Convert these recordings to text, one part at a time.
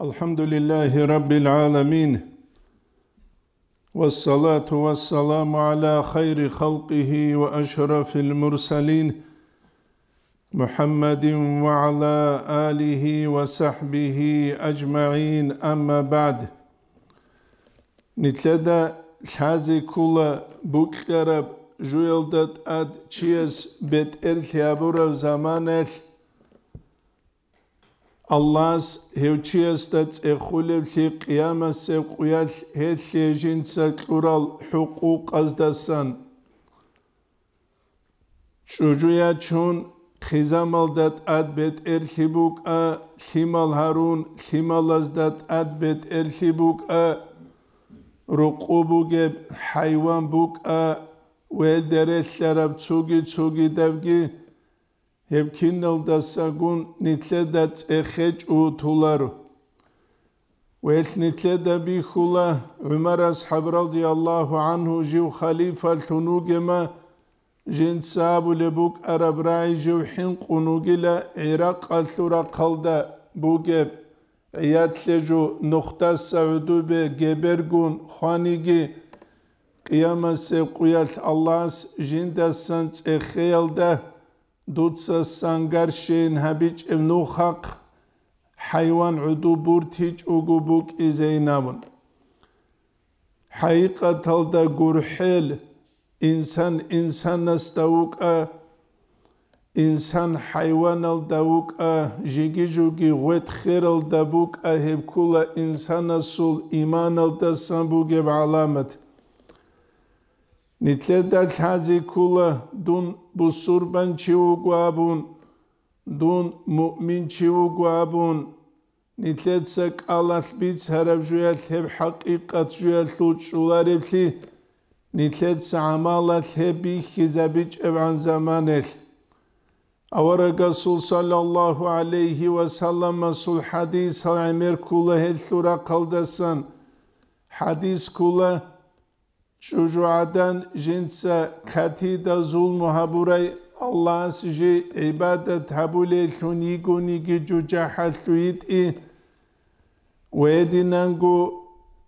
الحمد لله رب العالمين والصلاة والسلام على خير خلقه وأشرف المرسلين محمد وعلى آله وصحبه أجمعين أما بعد نتلدى شازي كولا بوكرب جويلدت أد تشيز بيت إرثيابورا زمانه Allahs hevçiyas dat ehulev er hi kıyamas sevkuyal her lejin sakural hukuk azdasan. Çocuğa çun Khizamal dat adbet erhibuk a himal harun himal azdat adbet erhibuk a e, rukubu hayvan buk a ve dere şarap çugi çugi devgi Евкинал да сагун нитле да цехеч у тулару. ويل نتلدى بيخولا عمر أصحاب رضي الله عنه جو خليفة التنوجما جن سابو لبوك أرب راي جو حين قنوجلا عراق الثورة قلدا بوجب عيات لجو نقطة سعودو بجبرجون خانيجي قيامة سيقويات الله جن دسنت إخيال ده دوتس سانگرشین هبیچ امنو خاق حیوان عدو بورتیچ اوگو بوک ایزای نابون حیقا تل دا گرحیل انسان انسان نستاوک انسان حیوان ال داوک آ جگی جوگی غویت خیر ال دا هبکولا انسان اصول ایمان ال دا سنبوگی بعلامت Nitledat hazi kula dun busurban çivu guabun, dun mu'min çivu guabun, nitlet sak Allah bits harab juyat hep hakikat juyat luçular hepsi, nitlet sa'amalat hebi hizabiç evan zamanet. Avara Resul sallallahu aleyhi ve sellem sul hadis ha emir kula hel sura kaldasan, hadis kula, Çocuğadan cinse kati da zulmü haburay Allah'ın sizi ibadet habule şuni guni ki cüce hasuit i ve edinen gu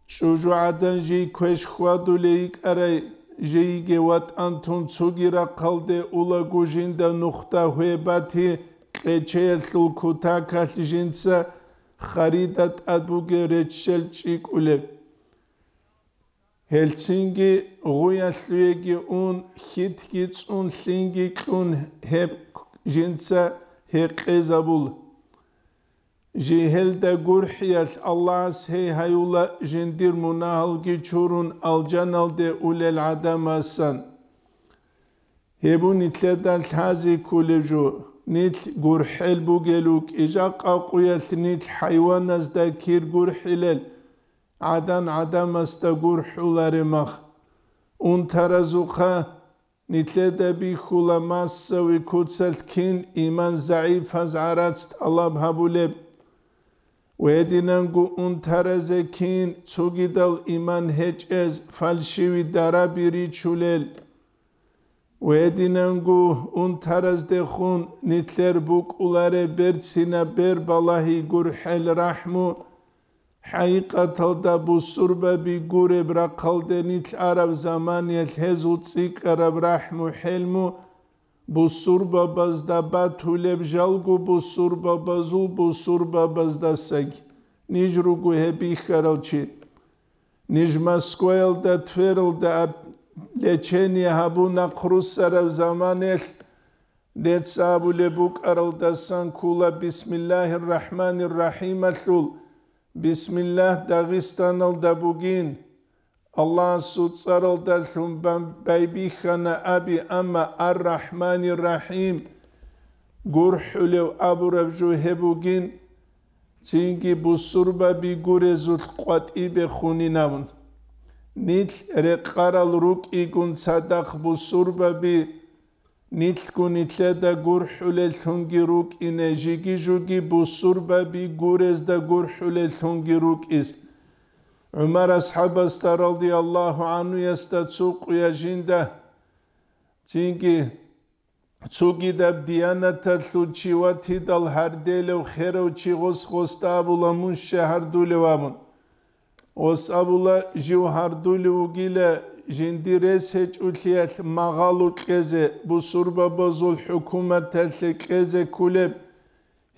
çocuğadan jey keşkvadu leik aray jey ge vatan tun çugira kaldı ula gujinde nukta huybati keçeye sulkuta kalli jinse kharidat adbuge reçsel çik ulek. Хелцинги гуяллуеги ун хиткиц ун линги кун хеп жинца хекезабул. Жихелде гурхиял Аллас хей хаюла жиндир мунахалги чурун алджаналде улел адамасан. Хебу нитледал хази кулевжу. نيت قرحل بوغلوك إجا قاقوية نيت حيوان نزدا كير قرحلل ადან ადამას და გურჰულარე მახ უნთარაზუხა ნიტლედები ხულა მასვი ქუცელთქინ იმან ზაიფაზ არაცთ ალაბ ჰაბულებ ვედინანგუ უნთარაზექინ ცუგიდალ იმან ჰეჭეზ ფალშივი დარაბირი ჩულელ ვედინანგუ უნთარაზდეხუნ ნიტლერ ბუკულარე ბერცინა ბერბალაჰი გურჰელ რაჰმუ ჰაიყათო და ბუსურბები გურებ რაქალდენიც არავ ზამანია ჰეზუციკ რაბრაჰმუ ჰელმუ ბუსურბაბაზ და ბათულებ ჟალგუ ბუსურბაბაზუ ბუსურბაბაზ და სეგ ნიჟრუგუ ჰები ხარალჩი ნიჟმასკუელ და თვერლ და ლეჩენი ჰაბუნა ქრუსარავ ზამანია დეცაბულებუ კარალ და სანკულა ბისმილაჰირ რაჰმანირ რაჰიმ ალულ ბისმილლაჰ დაღისტანალ დაბუგინ ალლაჰ სუცარალ და შუმბან ბაიბი ხანა აბი ამა არრაჰმანი რაჰიმ გურჰულევ აბურევ ჯუჰებუგინ ცინგი ბუსურბა ბიგურე ზულყვატიბე ხუნინავუნ ნილ რეყარალ რუკიგუნ სადახ ბუსურბა ბი ნიცკუნიცე და გურჰულელთუნგი რუკინე ჟიგიჟუგი ბუსურბები გურეს და გურჰულელთუნგი რუკის უმარ ასჰაბას და რალდიალლაჰუ ანუ ესთა წუყია ჟინდა წინკი წუგიდა დიანათა ლუჩივა თიდალ ჰარდელევ ხერევ ჩიღოს ხოსტაბულა მუშ შეჰარდულევამუნ ოსაბულა ჟიუ ჰარდულევ გილე bu ჟინდირესე ჭუთლიალ მაღალუტყეზე ბუსურბაბოზულ ჰუკუმათალე ყეზე ქულებ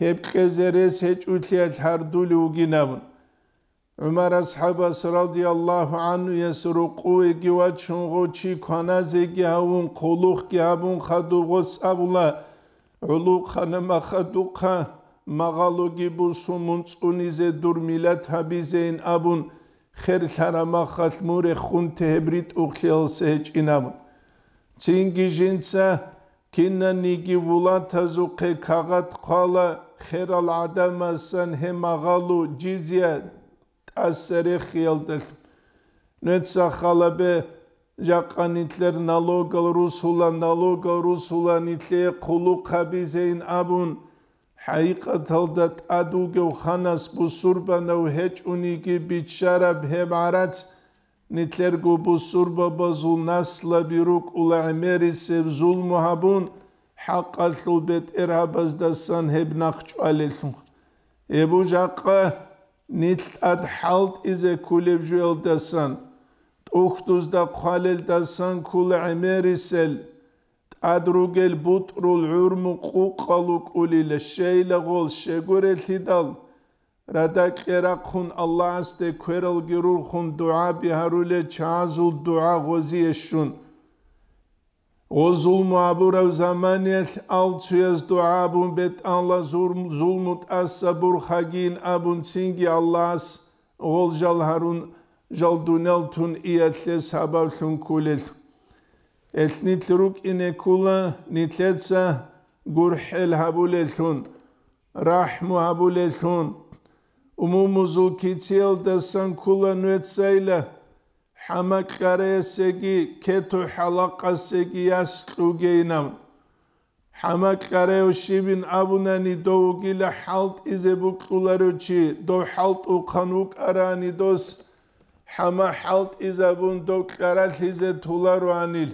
ჰებყეზერესე her ჰარდული უგინავუნ Ömer ashabas radıyallahu anhu yesruqu egi ve çunguçi kanaz egi havun kuluk ki havun khadu gosabla ulu khanama khaduqa magalu gibi sumun tsunize dur millet habizeyn abun ხერ ლარამახალ მურე ხუნთე ჰებრიტ უხლელსე ჭინამ ცინგიჟინცა კინნა ნიგი ვულანთაზუ ყე ქაღად ყალა ხერალ ადამასან ჰემაღალუ ჯიზია ასერი ხიელდელ ნეცა ხალაბე ჯაყანიტლერ ნალოგალ რუსულან ნალოგალ რუსულან ითლე ყულუ ყაბიზეინ აბუნ ჰაიყათალ და ტადუგევ ხანას ბუსურბანავ ჰეჭუნიგი ბიჩარაბ ჰემარაც ნიტლერგუ ბუსურბაბაზულ ნასლაბირუ კულაიმერისევ ზულ მუჰაბუნ ჰაყალლუ ბეტერაბაზ და სანჰებ ნახჭვალილუნ ებუ ჟაყა ნიტლად ჰალტ იზე კულებჟუელ და სან ტუხტუზ და ყვალელ და სან კულაიმერისელ კადრუგელ ბუტრულ ურმუ ყუყალუ ყულილე შეილაღოლ შეგურელთიდალ რადაკერაკუნ ალლაასტე ქერალგირულ ხუნ დუა ბიჰარულე ჩაზულ დუა ღოზიეშუნ ოზულ მუაბურავ ზამანიელ ალცუეს დუა ბუნ ბეთ ალლა ზურმ ზულმუტ ასაბურ ხაგინ აბუნ ცინგი ალლას ოღოლ ჟალ ჰარუნ ჟალ დუნელთუნ იელლე საბავლუნ ქულელ ესნით რუკინე კულა ნიცეცა გურჰელ ჰაბულესუნ რაჰმუ ჰაბულესუნ უმუმუზუ კიცელ და სანკულა ნეცაილა ჰამაკარესეგი კეთუ ჰალაკასეგი ასტუგეინამ ჰამაკარეუშიბინ აბუნანი დოუგილა ჰალტ იზებუკულაროჩი დო ჰალტ უკანუკარანი დოს ჰამა ჰალტ იზაბუნ დოკარალ ჰიზე თულარვანილ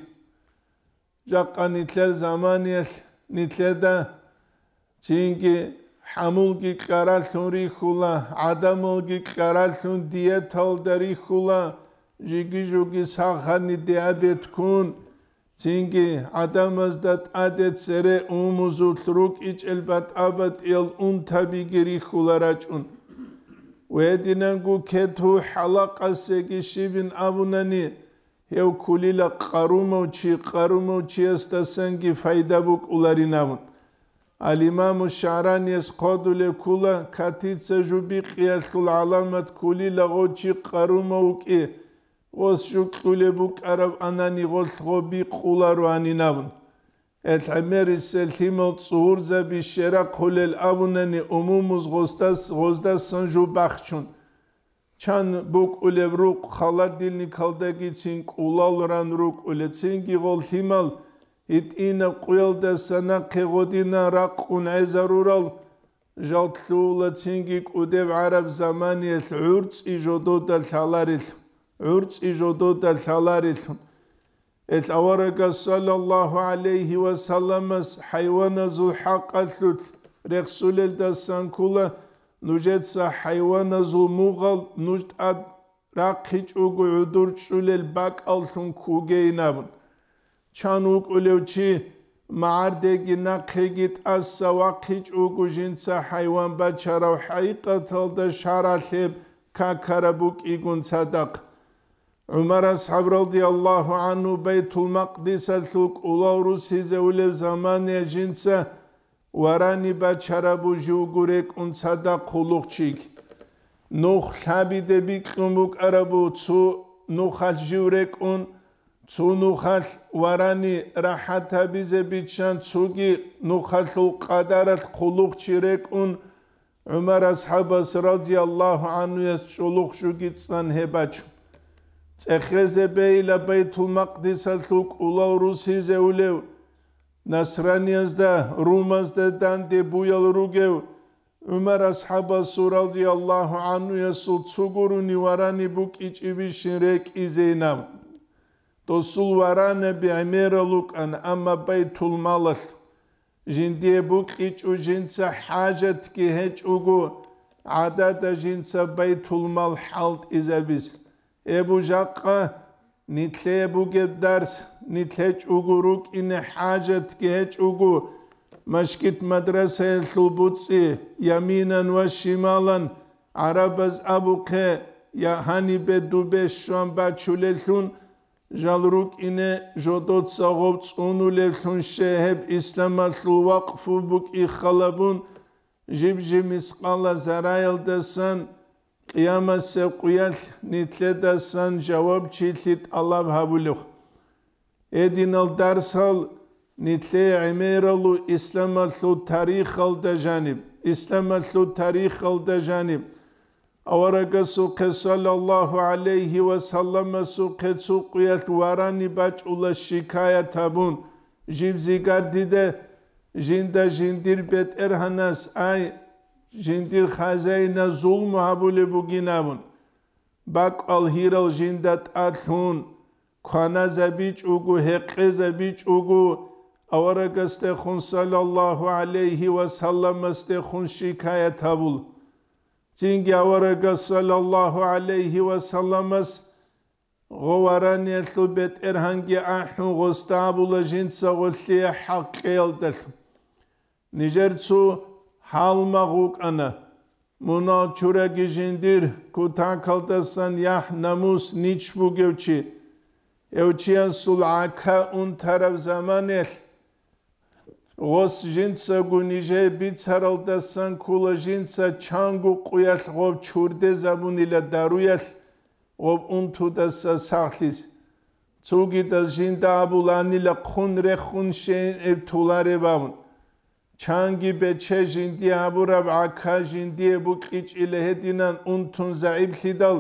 ჟაყა ნიცელ ზამანიეს ნიცედა ჩინკი ჰამულკი ყარა სური ხულა ადამოლკი ყარა სუნ დიე თოლდერი ხულა ჟიგი ჟუგი სახანი დიაბეთ კუნ ჩინკი ადამას და ადეთ სერე უმუზულ რუკ იჭელბატ აბატ ელ უნ თაბი გერი ხულარაჭუნ ვედინან გუ ქეთუ ჰალაყასეგი შიბინ აბუნანი ეო ქულილა ყარუმოჩი ყარუმოჩი ასტასანგი ფაიდაბუკ ულარინავუნ ალიმამუ შარანი ეს ყოდულე ქულა ქათიცე ჟუბი ყიალხულ ალამად ქულილა ღოჩი ყარუმოუკი ოს შუკულებუ კარავ ანანი ღოლღობი ყულარო ანინავუნ ეს ამერი სელთიმო წურზები შერა ქულელ ავუნენი უმუმუს ღოსტას ღოსტას სანჟუ ბახჩუნ ჩან ბუკ ულევ რუკ ხალა დილნი ხალდაგი წინ ყულალ რან რუკ ულე წინ გიღოლ ჰიმალ იტინა ყველ და სანა ქეღოდინა რაყუნ ეზარურალ ჟალთლულა წინ გი ყუდევ არაბ ზამანი ლურც იჟოდო და ხალარილ ლურც იჟოდო და ხალარილ ეს ავარაკა სალალლაჰუ ალეიჰი ვასალამას ჰაივანა ზულ ჰაყალთ რეხსულელ და სანკულა ნუჟეცა ჰაივანა ზუმუღალ ნუშტა რაქიჭუგუ უდურჭულელ ბაკალშუნ ქუგეინაბუნ ჩან უკულევჩი მარდეგი ნაქეგით ასა ვაქიჭუგუ ჟინცა ჰაივან ბაჩარავ ჰაიყათალ და შარალებ ქაქარაბუ კიგუნ სადაკ عمر اصحاب رضي الله عنه بيت المقدس سوق اولو روسي زولف زمان يجنسه ვარანი ბაჩარაბუ ჟუგურე კუნცა და ხულუხჩიკ ნოხ ხაბიდები ყმუკ არაბუ ცუ ნოხალ ჟურე კუნ ცუ ნოხალ ვარანი რაჰათა ბიზე ბიჩან ცუგი ნოხალ ყადარალ ხულუხჩირე კუნ უმარ ასჰაბას რადიალლაჰუ ანუ ეს ჩულუხშუ გიცან ჰებაჩ წეხეზე ბეილა ბეითულ მაყდისალ თუ ყულავრუსი ზეულევ ნასრანიანს და რუმას და დანდე ბუიალ რუგევ უმარ ასჰაბას სურალდი ალლაჰუ ანუ ესულ ცუგურუნი ვარანი ბუკიჭიბი შირეკიზენამ то сул варане би амера лукан амма байтул малс жинде бу кичу жинса хажат ки хеч угу ада да жинса байтул мал халт изабис эбу жакка ნიტლებუ გედარს ნიტლეჭუგურუ კინე ჰაჯეთ გეჭუგუ მაშკით მადრასე ლუბუცი يمينან ვაშიმალან არაბაზ აბუქე يهანი ბედუბე შონბა ჩულელუნ ჟალრუ კინე ჟოდოც საღობ წუნულელუნ შეჰებ ისლამა ლუვაკფუ ბუკი ხალაბუნ ჟიბჟი მისყალა ზარაილდესან qiyama se quyal nitleda san cevap çilit Allah habuluk. habuluh. Edinal dershal nitle imeralu İslam atlu tarih al da janib. İslam atlu tarih al da janib. Avaraga suke sallallahu aleyhi ve selleme suke suqiyat varani baç ula şikayet abun. Jibzigar dide jinda jindir bet erhanas ay jindir khazayna zulmu abule buginavun bakal hiral jindat atlun khana zabich ugu heqe zabich ugu awarak astekhun sallallahu alayhi wa sallam astekhun şikayet abul cingi awarak sallallahu alayhi ve sallam as غواران يطلبت إرهنجي أحن غستابو لجنسا غلية حق يلدل نجرتسو ჰალმაღუკანა მონაჩურაგიჟინდირ ქუთანკალდასან იაჰ ნამუს ნიჩბუგევჩი ევჩიან სულაკა უნთარავ ზამანელ ღოს ჟინცა გუნიჟე ბიცარალდასან ქულა ჟინცა ჩანგუ ყუიალ ღობ ჩურდე ზამუნილა დარუიალ ღობ უნთუდას სახლის ცუგი და ჟინდა აბულანილა ხუნ რე ხუნ შე ეთულარებამ ჩანგი ბეჩეჟინ დიაბურავ აკაჟინ დიებუ ყიჭილე ჰედინან უნთუნ ზაიბხიდალ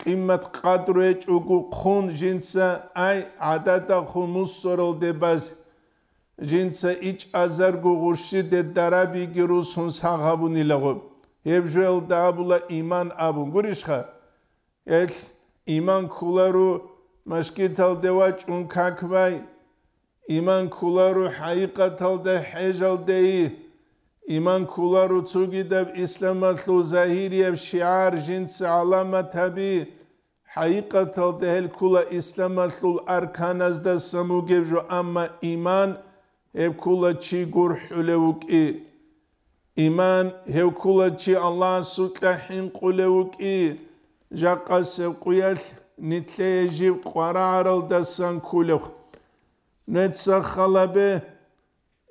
ყიმათ ყადრუ ეჭუგუ ხუნ ჟინცა აი ადადა ხუნ მუსსორო დებაზ ჟინცა იჭ აზარგუ ღურში დე დარაბი გირუსუნ საღაბუ ნილაღო ებჟელ დაბულა იმან აბუ გურიშხა ელ იმან ქულარუ მაშკითალ დევა ჭუნ ქაქბაი imankuları haykatelde hejaldeyi, imankuları tugideb İslamatlu zahiriyev şiar jinsi alama tabi, haykatelde hel kula İslamatlu arkanazda samugevju ama iman, ev kula çi gurhulevuk i. İman hev kula çi Allah sutla hinkulevuk i. Jaqqa sevkuyel nitleyecib qararıl da sankuluh. ნეცახალაბე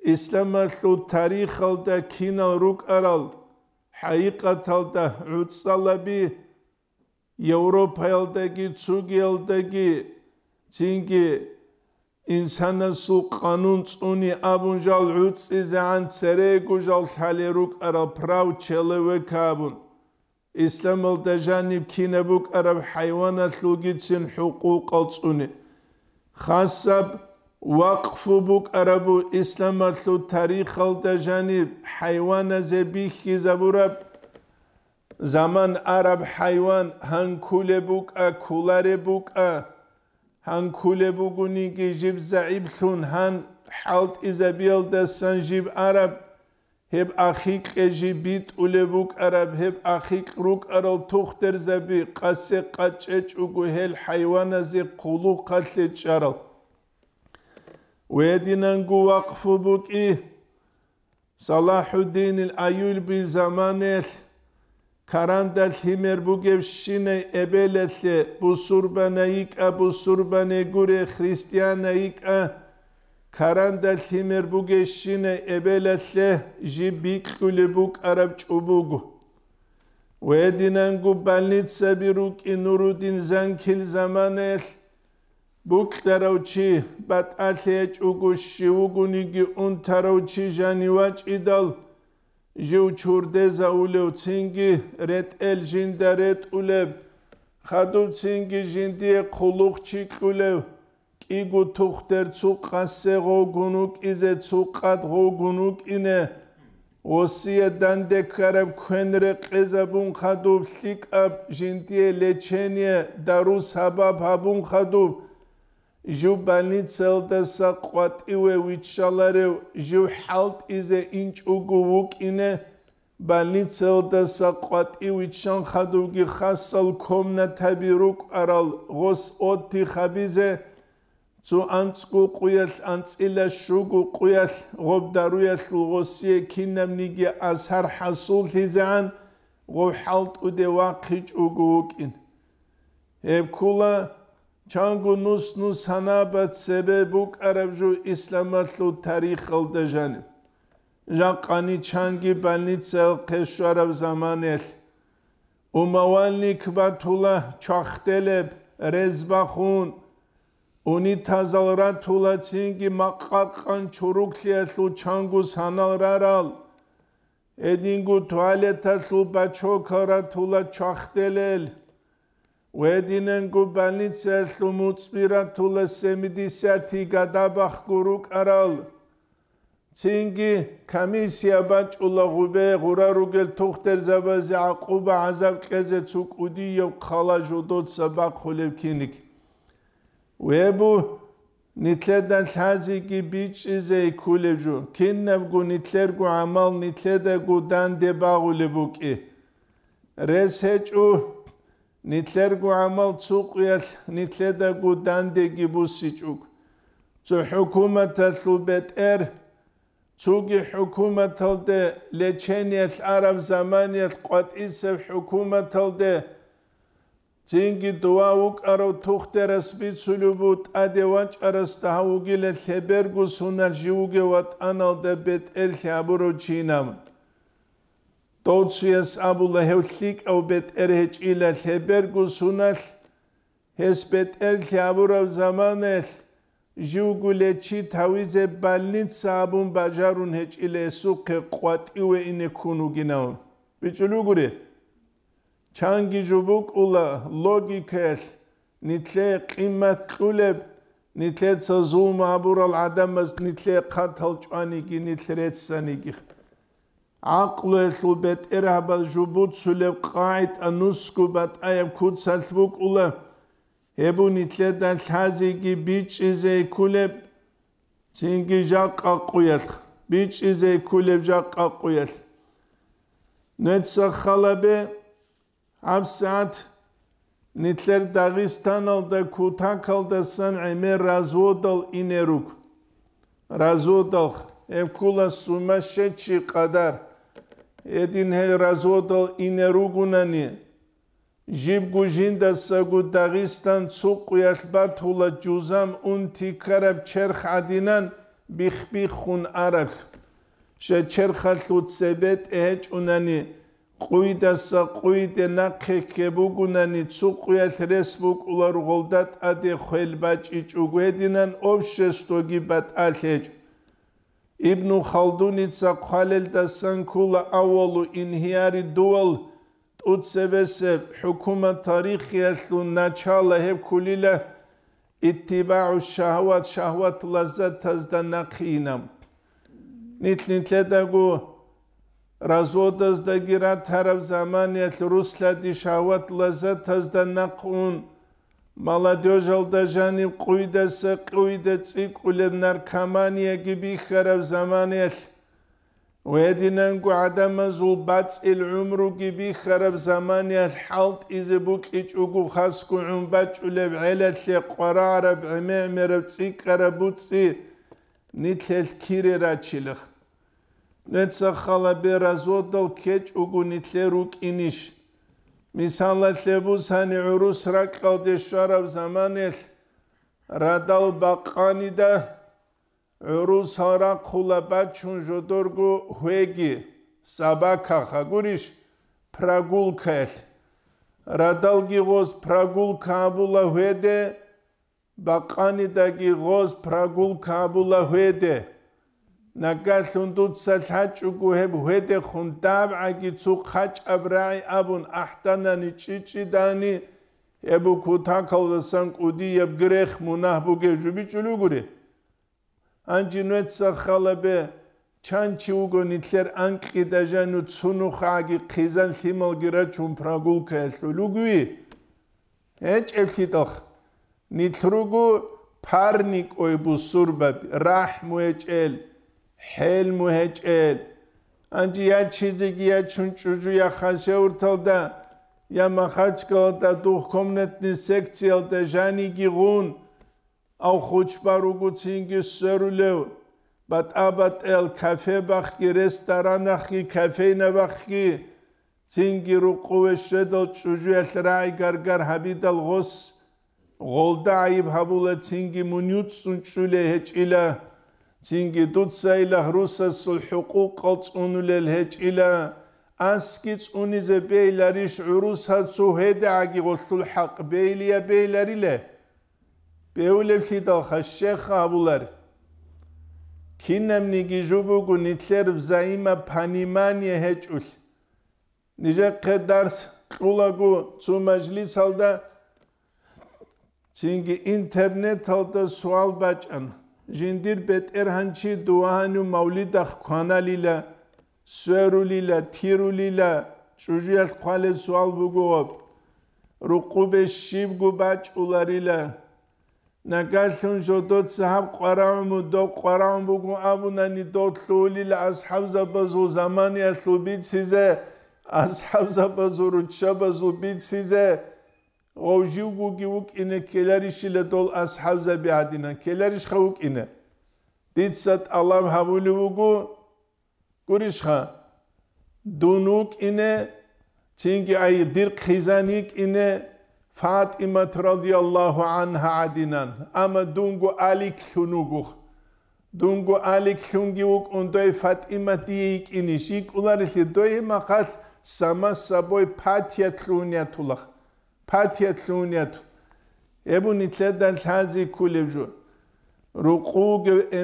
ისლამალუ თარიხალ და კინო რუკ არალ ჰაიყათალ და უცალაბი ევროპაელ დაგი ცუგიელ დაგი წინგი ინსანასუ ყანუნ წუნი აბუნჟალ უციზე ან ცერეგუჟალ ხალე რუკ არალ პრავ ჩელევე ქაბუნ ისლამალ და ჟანიბ კინებუკ არაბ ჰაივანალუ გიცინ ჰუყუყალ წუნი ხასაბ ვაკფუ ბუკ არაბუ ისლამალუ თარიხალ დაჟანი ჰაივანა ზები ხიზაბურა ზამან არაბ ჰაივან ჰანკულე ბუკ აკულარე ბუკ ჰანკულე ბუგუნი გიჯიბ ზაიბ ლუნ ჰან ჰალტ იზაბიელ და სანჯიბ არაბ ჰებ ახი ყეჟი ბიტ ულე ბუკ არაბ ჰებ ახი ყრუკ არალ თუხტერ ზები ყასე ყაჭე ჭუგუ ჰელ ჰაივანა ზი ყულუ ყალე ჭარალ Uedinengu vakfı but'i Salahuddin el ayul bil zaman el Karandel himer bu gevşine ebelete bu surbane ik'a bu surbane gure Hristiyana ik'a Karandel himer bu gevşine ebelete jibik gulibuk Arap çubugu Ve edinen gubbanlit sabiruk inurudin zankil zaman el ბუქდაროჩი ბატალე ჭუგუში უგუნიგი უნთაროჩი ჟანი ვაჭიდალ ჟუჩურდე ზაულევ ცინგი რეტელ ჟინდარეთ ულებ ხადუ ცინგი ჟინდიე ხულუხჩი კულევ კიგუ თუხდერ ცუ ყასე გოგუნუ კიზე ცუ ყად გოგუნუ კინე ოსიე დანდე ქარებ ქენრე ყეზაბუნ ხადუ ლიკაბ ჟინდიე ლეჩენიე დარუ საბაბ აბუნ ხადუ ჟუბანი ცელდესა ყვატივე ვიჩალარევ ჟუჰალტ იზე ინჭუგუ უკინე ბანი ცელდესა ყვატი ვიჩან ხადუგი ხასალ ქომნა თაბირუკ არალ ღოს ოთი ხაბიზე ცუ ანცკუ ყუიალ ანცილა შუგუ ყუიალ ღობდარუიალ ღოსიე ქინამნიგი ასარ ჰასულ ჰიზან ღოჰალტ უდე ვაყიჭუგუ უკინ ებქულა ჩანგუ ნუსნუ სანაბად სებებუ კარებჟუ ისლამათლუ თარი ხელდეჟანი ჟაყანი ჩანგი ბანიცა ქეშვარავ ზამანელ უმავალნი ქბათულა ჩახდელებ რეზბახუნ უნი თაზალრა თულა ცინგი მაყყარყან ჩურუქლიელუ ჩანგუ სანალრარალ ედინგუ თვალეთა სუბა ჩოქარა თულა ჩახდელელ ვედინენ გუბანიცე ლუმუცმირა თულესემიდისათი გადაბახკურუკ არალ ცინგი კომისია ბაჭულა ღუბე ღურარუგელ თუხტერ ზაბაზი აყუბა აზავყეზე ცუკუდიო ხალაჟოდოც საბახოლებ ქინიკ ვებუ ნიტლედან ლაზიგი ბიჭიზე ქულებჟუ ქინნებგუ ნიტლერგუ ამალ ნიტლედე გუდან დებაღულებუკი რესეჭუ ნიტლერგუ ამალ წუყიალ ნიტლედაგუ დანდეგი ბუსიჭუკ წუ ჰუკუმათა ლუბეტერ წუგი ჰუკუმათალდე ლეჩენიალ არავ ზამანიალ ყატისე ჰუკუმათალდე წინგი დუა უკარო თუხტერას ბიცულუბუტ ადევან ჭარას დაუგილე ლებერგუ სუნალ ჟიუგევატ ანალდე ბეტელ ხაბუროჩინამ Tocuyen sabulla hevlik avbet erheç ile heber gusunel. Hesbet el kaburav zamanel. Jugule çi tavize ballin sabun bacarun heç ile suke kuat iwe ine kunu ginaun. Bicülü gure. Çangi cubuk ula logikel. Nitle kıymet kuleb. Nitle tazuma abural adamaz. Nitle katalçani ki nitle etsanigih. აყლე ხუბეთ ერაბა ჟუბუთ სულე ყაით ანუსკუბათ აი ქუცალბუკულა ებუნი წედა ლაზიგი ბიჭიზე ქულებ წინგი ჟაყაყუიალ ბიჭიზე ქულებ ჟაყაყუიალ ნეცა ხალაბე ამსად ნიტლერ დაღისტანალდა ქუთანკალდა სანემე რაზოდალ ინერუკ რაზოდალ ევკულა სუმაშე ჩიყადარ ედინ ჰე რაზოდო ინერუგუნანი ჟიბგუჟინდა საგუ დაღისტან ცუყიას ბათულა ჯუზამ უნთი ქარებ ჩერხადინან ბიხბი ხუნ არახ შე ჩერხალუცებეთ ეჭუნანი ყუიდასა ყუიდე ნაქეკებუგუნანი ცუყიას რესპუკულარ ღოლდა ადე ხელბაჭი ჭუგედინან ოფშესტოგი ბატალეჭ ابن خالدونیت ز قلل دا سنکولا اولو انهیاری دول اوت ز بس حکومت تاریخی از نچاله هفت کلیل اتباع شهوات شهوات لذت هزده نقینام نیت نیت لده گو رزود هزده گیره تره زمانیت روس لدی شهوات لذت هزده نقون молодёжал даже не куйда се куйда цикулем наркомания гибихара в заманиел ويدينن قعد مزوبات العمر كبي خرب زمان الحلط اذا بوك اچوغو خاسكو عم بچول بعل الله قرار بعم عمر تسكر بوتسي نيتل كير راچلخ نتس خلا برزودل كچوغو نيتل روك انيش მისალათლებს ან ურუს რაკავდეს შარავ ზამანელ რადალ ბაყანი და ურუს არა ხულა ბაჩუნ ჟოდორგუ ხვეგი საბაკა ხაგურიშ ფრაგულქელ რადალ გიღოს ფრაგულქაბულა ხვედე ბაყანი და გიღოს ფრაგულქაბულა ხვედე ნაკალუნდუც საჩუგუ ჰებ ჰედე ხუნდავ აგი ცუ ხაჭაბრაი აბუნ აჰტანანი ჩიჩიდანი ებუ ქუთაკალდასან ყუდი ებ გრეხ მუნაჰბუ გეჯუბი ჩულუგური ანჯი ნუეცა ხალაბე ჩანჩი უგონი თლერ ანკი დაჟანუ ცუნუ ხაგი ყიზან ჰიმალ გირა ჩუმფრაგულ ქესლუგვი ეჭ ეფიტოხ ნითრუგუ ფარნი ყოებუ სურბა რაჰმუ ეჭელ ჰელ მუჰეჭელ ანჯი ია ჩიზიგია ჩუნჭუჯუ ია ხაშეურთავდა ია მახაჩკოთა დუხკომნეთნი სექციალდა ჟანი გიღუნ აუ ხუჩბარუგუც ინგის სერულევ ბატაბატ ელ კაფე ბახკი რესტორანახი კაფეინა ბახკი ცინგირუ ყუვეშე და ჩუჯუ ელრაი გარგარ ჰაბიდალ ღოს ღოლდა აიბ ჰაბულა ცინგი მუნიუც სუნჩულე ჰეჭილა ძინგი დუცაილა რუსასულ ჰუკუკო წუნულელ ჰეჭილა ასკი წუნიზე ბეილარიშ რუსაცუ ჰედაგი ვოსულ ჰაკ ბეილია ბეილარილე ბეულებში და ხაშეხა აბულარ ქინემნი გიჟუბუგუ ნიტლერ ვზაიმა ფანიმანი ჰეჭულ ნიჟე ყედარს ყულაგუ წუ მაჯლისალდა ძინგი ინტერნეტ ჰალდა სვალბაჭან ჟინდირ ბეტერჰანჩი დუანუ მავლიდა ხვანალილა სვერულილა თირულილა ჭუჟიას ყალე სვალბუგოპ რუკუბე შიბგუბაჭულარილა ნაგაშუნ ჟოდოც ჰამ ყვარამუ დო ყვარამბუგუ ამუნანი დო თულილა ასჰავზა ბაზუ ზამანია სუბიციზე ასჰავზა ბაზურუ ჩაბაზუ ბიციზე او جیو گوگی وک اینه دول لدول زبی حوزه بیادینن کلریش خوک اینه دید ست اللهم حوولی وگو گوریش خا دونوک اینه چینکی ای دیر خیزانیک اینه فاطمت رضی الله عنها عدینن اما دونگو علی کنوگو دونگو علی کنگی وک اون دوی فاطمتی ایک اینیش ایک اولاریش دوی مقال سما سبوی پاتیت لونیتولخ Patje të lunjet, e bu një të dal të hazi kule vëgju. Rukugë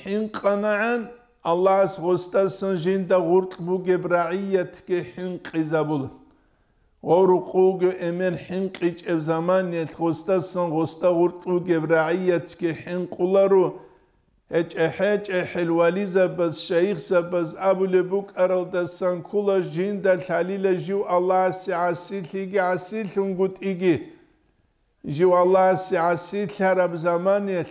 hin kanaan, Allah së jinda gurt bu gebraiyet ki hin qizabul. O rukugë e men hin qiç ev zamaniyet gustasın gusta gurt bu gebraiyet ki hin kularu heç heç eh, helvaliza eh, bas şeyhse bas abule buk aralda san kula jindel halile jiu Allah siasil tigi asil tungut igi jiu Allah asil harab zamanel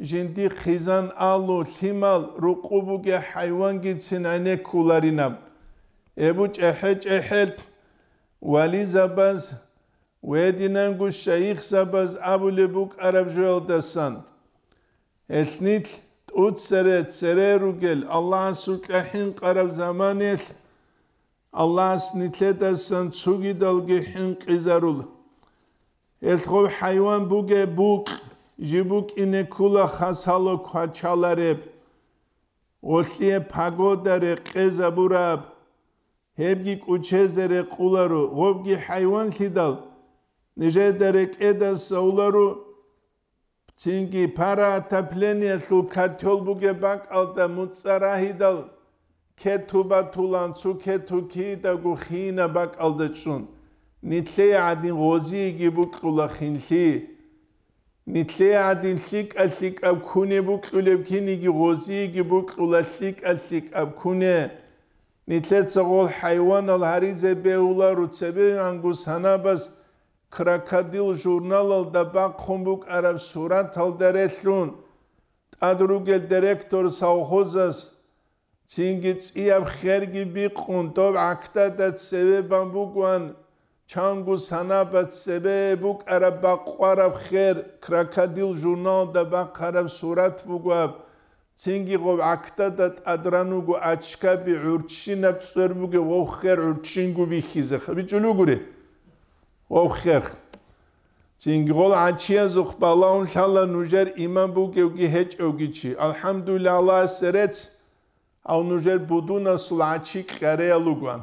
jindi khizan alu thimal ruqubu ge hayvan gitsin ane kularinam ebu çehe çehel vali zabaz ve dinen gu şeyh zabaz abule buk arab joel dasan etnit უცერე წერერუგელ ალლას უკაჰინ ყარავ ზამანელ ალლას ნითედასან ცუგიდალგი ჰინ ყიზარულ ელხო ჰაივან ბუგე ბუკ ჟიბუკ ინე ქულა ხასალო ქაჩალარებ ოლიე ფაგოდარე ყეზაბურაბ ჰებგი კუჩეზერე ყულარო ღობგი ჰაივან ლიდალ ნიჟედერე კედას საულარო ჩინკი ფარა თაფლენია სუკათოლბუგე ბანკალდა მუცარაჰიდალ ქეთუბა თულან სუკეთუკი და გუხინა ბაკალდა ჩუნ ნიტლეადინ ღოზი გიბუკულა ხინლი ნიტლეადინ სიკასიკა ქუნე ბუკულებ ქინიგი ღოზი გიბუკულა სიკასიკა ქუნე ნიტლეცოღულ ჰაივანალ ჰარიზე ბეულა რუცები ანგუ სანაბას კრაკადილ ჟურნალ და ბაქხუმბუკ არაბ სურათ ალდერეშუნ ადრუგელ დირექტორ საოხოზას ცინგი წიაბ ხერგი ბიყუნ თო აქტა და წევებან ბუგვან ჩანგუ სანაბაც წევე ბუკ არაბ ბაყვარაბ ხერ კრაკადილ ჟურნალ და ბაქხარაბ სურათ ბუგვაბ ცინგი ყო აქტა და ადრანუგუ აჩკაბი ურჩინა წერმუგე ვოხერ ურჩინგუ ვიხიზა ხ ბიჭულუგური ოხხერ ცინგროლ აჩია ზუხბალა უშალა ნუჟერ იმან ბუგევგი ჰეჭოგიჩი ალჰამდულილა სერეც აუ ნუჟერ ბუდუნა სულაჩი ყერელუგან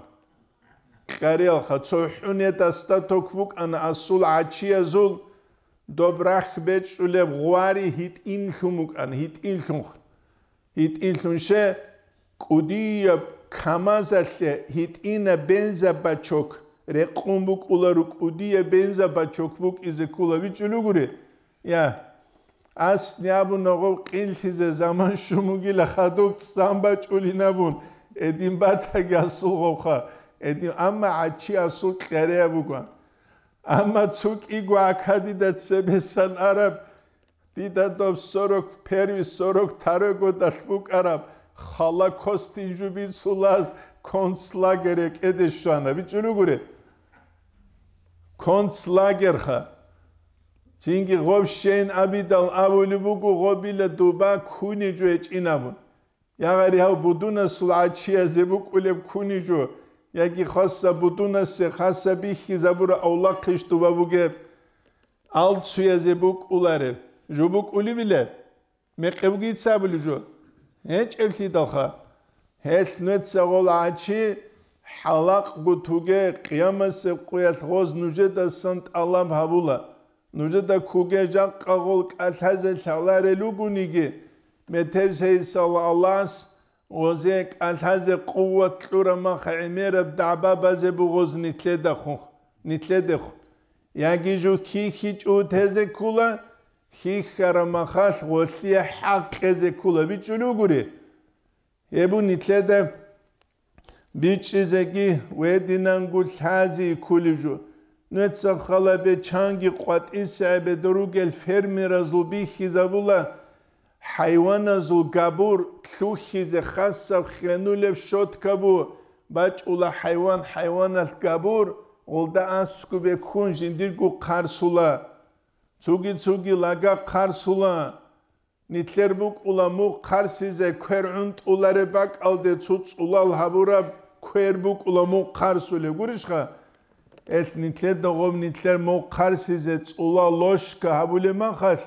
ყერელ ხაცოჰუნეთა სტატოკბუკ ან ასულაჩია ზულ დობრახ ბეჭულე ღვარი ჰიტინ ხუმუკან ჰიტინ ხუმხ ჰიტინ ხუნშე კუდია ქამაზალე ჰიტინა ბენზა ბაჩოკ რეკუმბუ კულარუ კუდიე ბენზა ბაჩოკბუ კიზე კულა ვიჭულუგური ია ას ნიაბუ ნოღო ყილთიზე ზამან შუმუგილა ხადო სამბა ჭულინაბუნ ედიმ ბათა გასულღო ხა ედიმ ამა აჩი ასულ ყერეაბუგა ამა ცუკი გვაქადი და ცებესან араბ დიდატო 40 ფერვი 40 თარეგო და შუკარაბ ხალა კოსტინჯუბი სულას კონცლაგერე კედეშვანა ვიჭულუგური концлагерха цинги гов шен абидал авулубуку гобила дуба куниджу эчинаму ягари хав будуна сулачи азебу кулеб куниджу яки хасса будуна се хасса би хизабура аула киш дуба буге ал цуязебу куларе жубук ули биле мекэбгит сабулужу эч эфти даха хэс нэтсагол ачи ჰალაყ გუთუგე ყიამასე ყიას ღოზ ნუჟე და სანტ ალამ ჰაბულა ნუჟე და ქუგე ჯან ყაღოლ ყალჰაზე ლავარე ლუგუნიგე მეთესე ისალ ალას ოზე ყალჰაზე ყუვათ ყურა მახა ემერა დაბაბაზე ბუღოზ ნიტლე და ხუ ნიტლე და ხუ იაგი ჯუ ქი ხი ჯუ თეზე ქულა ხი ხარა მახას ღოსია ჰაყ ეზე ქულა ბიჭულუგური ებუ ნიტლე და ბიჭიზეკი ვედინანგუ ლაზი ქულიჟუ ნეცა ხალაბე ჩანგი ყვატისაებე დრუგელ ფერმერაზუბი ხიზავულა ჰაივანაზუ გაბურ ქუხიზე ხასავ ხენულებ შოთკაბუ ბაჭულა ჰაივან ჰაივანალ გაბურ ულდა ასკუბე ქუნჟინდიგუ ყარსულა ცუგი ცუგი ლაგა ყარსულა ნიტლერბუკ ულამუ ყარსიზე ქერუნტულარებაკ ალდე ცუცულალ ჰაბურა ქერბუ კულა მოყარსული გურიშხა ეს ნიცე და ყომ ნიცე მოყარსიზე წულა ლოშკა აბული მახალ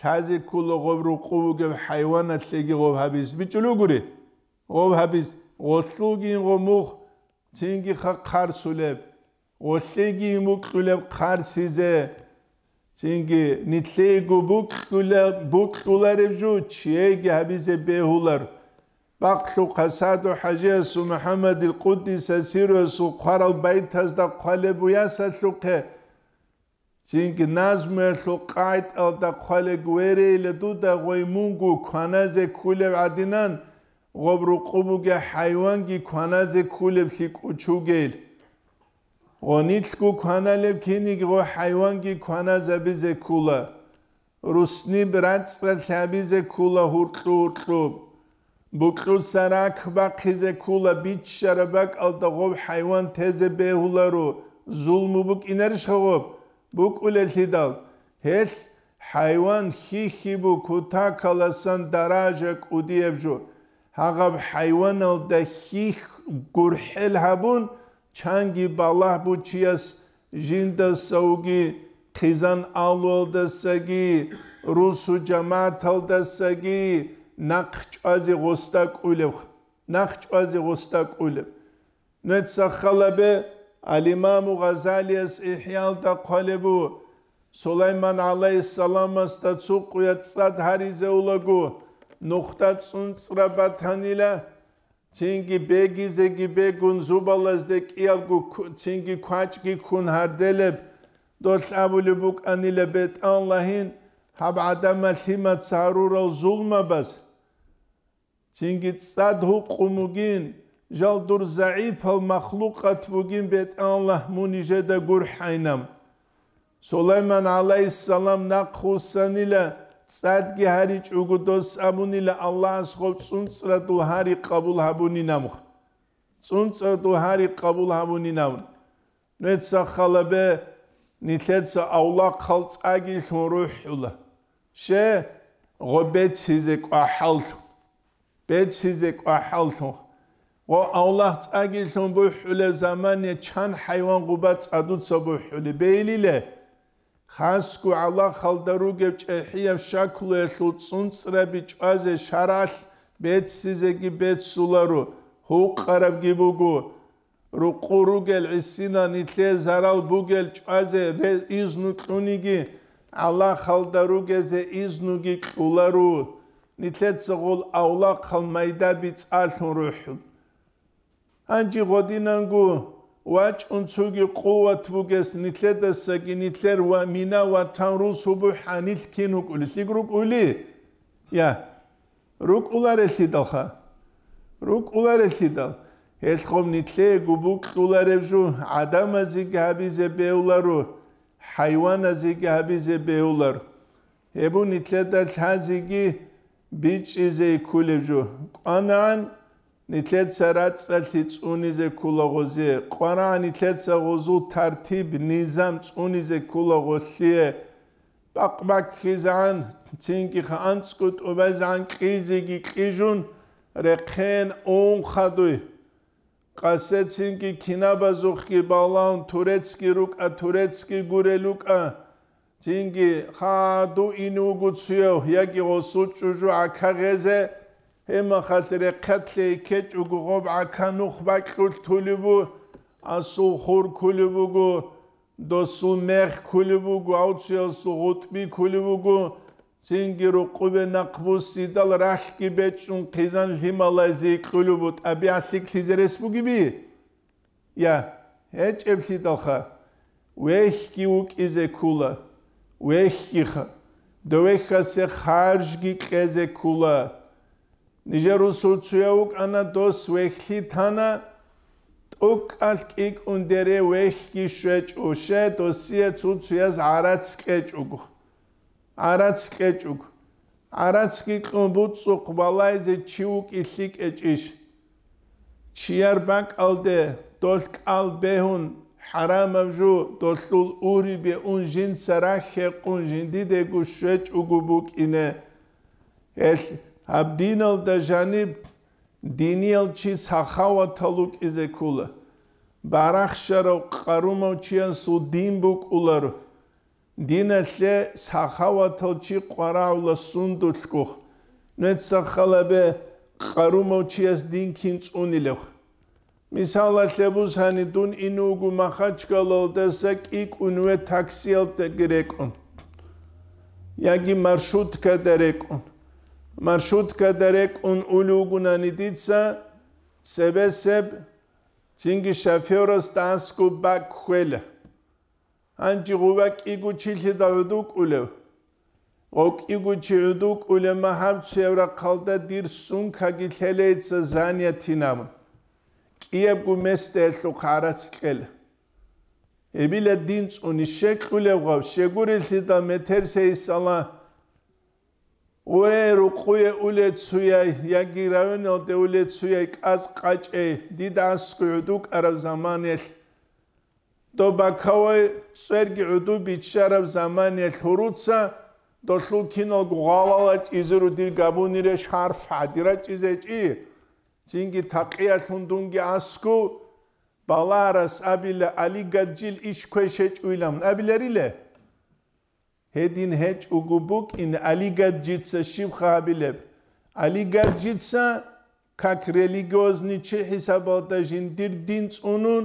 საზი კულა ყვრუ ყუგე ჰაივანა ლეგი ყო ჰაბის ბიჭულუ გური ყო ჰაბის ოსლუგი ყო მოხ ცინგი ხა ყარსული ოსლეგი მოკულა ყარსიზე ცინგი ნიცე გუბუ კულა ბუკულა რევჟუ ჩიე გაბიზე ბეჰულარ ბაქლუ ყასადუ ჰაჯესუ მუჰამადი ყუდისა სირესუ ყარალ ბაითას და ყალებუიასა ლუქე ჩინკი ნაზმე ლუ ყაით ალ და ყალე გვერელე დუ და ღოი მუნგუ ქანაზე ქულე ადინან ღობრუ ყუბუგე ჰაივანგი ქანაზე ქულე ფი კუჩუგელ ონიცკუ ქანალე ქინი ღო ჰაივანგი ქანაზე ბიზე ქულა რუსნი ბრანცლ ხაბიზე ქულა ჰურტლუ ჰურტლუ بکل سرک و قیز کولا بیچ شربک التا غوب حیوان تیز بیهولا رو ظلمو بک اینرش خواب بک اولی دال هیل حیوان خی خی بو کتا کلسان دراجک او دیب جو هقب حیوان التا خی گرحل هبون چنگی بالا بو چیست جیند سوگی قیزان آل التا سگی روسو جماعت التا سگی ნახჭვაზე ღოსტა ყულებ ნახჭვაზე ღოსტა ყულებ ნეცახალაბე ალიმამუ ღაზალიას იჰიალდა ყალებუ სულაიმან ალაიჰისალამას და წუყუა წად ჰარიზე ულაგუ ნუხტა წუნ წრაბათანილა ჩინგი ბეგიზე გიბეგუნ ზუბალასდე კიალგუ ჩინგი ქვაჭკი ქუნ ჰარდელებ დოსაბული ბუკანილებეთ ალლაჰინ ჰაბადა მალჰიმა ცარურა ზულმაბას ჩინგიცადუ ყუმუგინ ჟალდურ ზაიფალ махლუკათუგინ ბეთ ალლაჰ მუნიჟე და გურჰაინამ სულეიმან ალაისალამ ნაკხუსანილა წადგი ჰარი ჭუგუდოს ამუნილა ალლაჰს ხოცუნცრადუ ჰარი ყაბულ ჰაბუნინამ წუნცადუ ჰარი ყაბულ ჰაბუნინამ ნეცა ხალაბე ნითეცა აულა ხალწაგი ხორუჰულა შე ღობეთ სიზე ყაჰალუ ბეციზე ყაჰალთო ო აულახ წაგილთო ბუჰულე ზამანე ჩან ჰაივან ყუბა წადუც ბუჰული ბეილილე ხასკუ ალა ხალდარუგებ ჭეჰიამ შაკლუ ეხლუ წუნწრები ჭვაზე შარალ ბეციზე კი ბეცულარუ ჰუყარაბ გიბუგუ რუყურუგელ ისინან ითლე ზარალ ბუგელ ჭვაზე იზნუ ყუნიგი ალა ხალდარუგეზე იზნუგი ყულარუ ნიტლეცოღულ აულა ხალმაიდა ბიცალუნ რუჰუ ანჯი გოდინანგუ ვაჭუნცუგი ყუვათუგეს ნიტლედასაგი ნიტლერ ვა მინა ვა თანრუ სუბჰანილ კინუკული სიგრუკული ია რუკულარესი დახა რუკულარესი და ეს ხომ ნიტლე გუბუკულარებჟუ ადამაზი გაბიზე ბეულარო ჰაივანაზი გაბიზე ბეულარ ებუ ნიტლედა ჩაზიგი ბიჭიზე იკულებჯო ყანან ნითლეცარაცალი წუნიზე ქულაღოზე ყარანი თლეცაღოზუ თარტიბ ნიზამ წუნიზე ქულაღოსლიე ბაყბაქიზან წინკი ხანცკუტ უბაზან ყიზიგი ყიჟუნ რეხენ ონ ხადუი ყასეცინკი ქინაბაზუხკი ბალან თურეცკი რუკა თურეცკი გურელუკა წინგი ხადუ ინუგუცუო იაკიო სულჭუჟუ აკაღეზე ემა ხალტერე ქათლე ქეჭუგუღობ აკანუხ ბაკულთულიბუ ასუ ხურქულიბუგუ დოსუ მერქულიბუგუ აუცუო სუღუთმი ქულიბუგუ წინგირუ ყუბენაყბუსი დალ რახკი ბეჭუნ ქიზან ჰიმალაზი ქულიბუ ტაბიასი ქიზერესბუგიბი ია ეჭებში დალხა ვეჰკი უკიზე ქულა ვეხიხ დოეხასე ხარჯგი ყეზე ქულა ნიჟერუსულ ცუეუკ ანა დოს ვეხი თანა ტოკალკიკ უნდერე ვეხი შეჭუშე დოსია ცუცუას არაც ყეჭუგ არაც ყეჭუგ არაც კი ყუბუ წუყბალაიზე ჩიუკი ლიკეჭიშ ჩიარბაკ ალდე დოლკ ალბეჰუნ ჰარამავჟუ დოლულ ურიბე უნჟინ სარახე ყუნჟინდი დე გუშეჭ უგუბუკ ინე ეს აბდინალ და ჟანიბ დინიალ ჩი სახავათალუ კიზე ქულა ბარახშარო ყარუმავ ჩიან სუ დიმბუკ ულარ დინალე სახავათალ ჩი ყარავლა სუნდულკუხ ნეცახალებე ყარუმავ ჩიას დინკინ წუნილეხ მისალათლებს ანი დუნ ინუგუ махაჩკალოდესე კიკუნვე ტაქსიალტე გრეკონ იაგი მარშუტკა დერეკონ მარშუტკა დერეკონ ულუგუნანი დიცა ცებესებ ჩინგი შაფიოროს დასკუ ბაკხელ ანჯი ღუვა კიგუ ჩილი დაუდუ ყულე ოკიგუ ჩიუდუ ყულე მაჰამ ცევრა ყალდა დირ სუნკაგი თელეიცა ზანიათინამ კიებ გუმესტელ ხარაცკელ ებილე დინწუნი შეკულევღავ შეგურილი და მეთერსე ისალა ვერუ ყუე ულეცუია იაგირავენო და ულეცუია კაც ყაჭე დიდასკუდუ კარავ ზამანელ დობა ქავე სერგი უდუ ბიჩარავ ზამანელ ხურუცა დოშულ კინო გვალალა ჭიზრუ დირ გაბუნირე შარფა დირა ჭიზე ჭი ჯინგი თაყია თუნდუნგი ასკუ ბალარას აბილა ალიგაჯილ ისქვეშე ჭვილამ აბილერილე ჰედინ ჰეჭ უგუბუკ ინ ალიგაჯიცა შიბხაბილებ ალიგაჯიცა как религиозный чи хисабата жиндир дин цунун